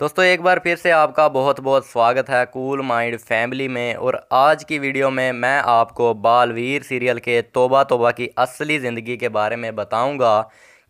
दोस्तों एक बार फिर से आपका बहुत बहुत स्वागत है कूल माइंड फैमिली में और आज की वीडियो में मैं आपको बालवीर सीरियल के तोबा तोबा की असली ज़िंदगी के बारे में बताऊंगा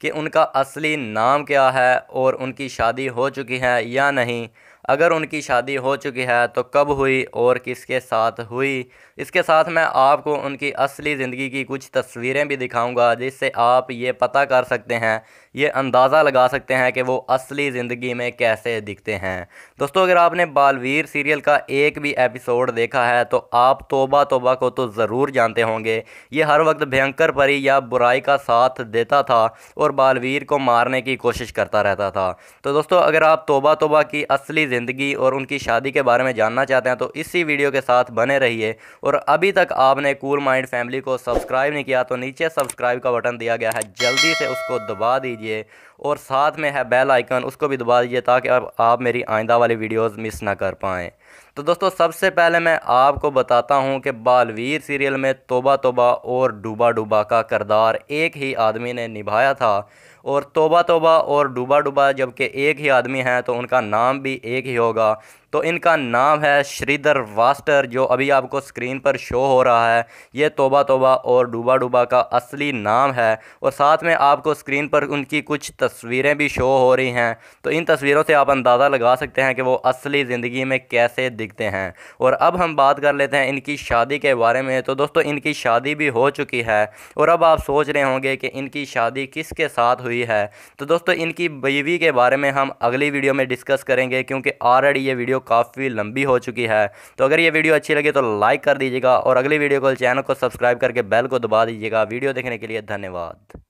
कि उनका असली नाम क्या है और उनकी शादी हो चुकी है या नहीं अगर उनकी शादी हो चुकी है तो कब हुई और किसके साथ हुई इसके साथ मैं आपको उनकी असली ज़िंदगी की कुछ तस्वीरें भी दिखाऊंगा जिससे आप ये पता कर सकते हैं ये अंदाज़ा लगा सकते हैं कि वो असली ज़िंदगी में कैसे दिखते हैं दोस्तों अगर आपने बालवीर सीरियल का एक भी एपिसोड देखा है तो आप तोबा तोबा को तो ज़रूर जानते होंगे ये हर वक्त भयंकर परी या बुराई का साथ देता था और बालवीर को मारने की कोशिश करता रहता था तो दोस्तों अगर आप तोबा तोबा की असली ज़िंदगी और उनकी शादी के बारे में जानना चाहते हैं तो इसी वीडियो के साथ बने रहिए और अभी तक आपने कूल माइंड फैमिली को सब्सक्राइब नहीं किया तो नीचे सब्सक्राइब का बटन दिया गया है जल्दी से उसको दबा दीजिए और साथ में है बेल आइकन उसको भी दबा दीजिए ताकि अब आप मेरी आइंदा वाली वीडियोस मिस ना कर पाएँ तो दोस्तों सबसे पहले मैं आपको बताता हूँ कि बालवीर सीरियल में तोबा तोबा और डूबा डूबा का करदार एक ही आदमी ने निभाया था और तोबा तोबा और डूबा डूबा जबकि एक ही आदमी है तो उनका नाम भी एक ही होगा तो इनका नाम है श्रीधर वास्टर जो अभी आपको स्क्रीन पर शो हो रहा है ये तोबा तोबा और डूबा डूबा का असली नाम है और साथ में आपको स्क्रीन पर उनकी कुछ तस्वीरें भी शो हो रही हैं तो इन तस्वीरों से आप अंदाज़ा लगा सकते हैं कि वो असली ज़िंदगी में कैसे दिखते हैं और अब हम बात कर लेते हैं इनकी शादी के बारे में तो दोस्तों इनकी शादी भी हो चुकी है और अब आप सोच रहे होंगे कि इनकी शादी किसके साथ हुई है तो दोस्तों इनकी बीवी के बारे में हम अगली वीडियो में डिस्कस करेंगे क्योंकि ऑलरेडी ये वीडियो वीडियो काफ़ी लंबी हो चुकी है तो अगर ये वीडियो अच्छी लगी तो लाइक कर दीजिएगा और अगली वीडियो को चैनल को सब्सक्राइब करके बैल को दबा दीजिएगा वीडियो देखने के लिए धन्यवाद